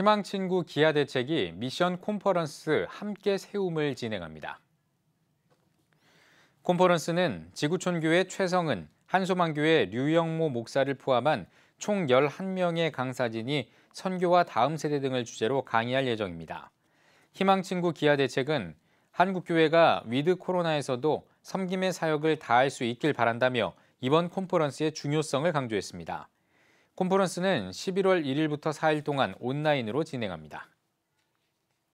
희망친구 기아 대책이 미션 콘퍼런스 함께 세움을 진행합니다. 콘퍼런스는 지구촌교회 최성은, 한소망교회 류영모 목사를 포함한 총 11명의 강사진이 선교와 다음 세대 등을 주제로 강의할 예정입니다. 희망친구 기아 대책은 한국교회가 위드 코로나에서도 섬김의 사역을 다할 수 있길 바란다며 이번 콘퍼런스의 중요성을 강조했습니다. 컨퍼런스는 11월 1일부터 4일 동안 온라인으로 진행합니다.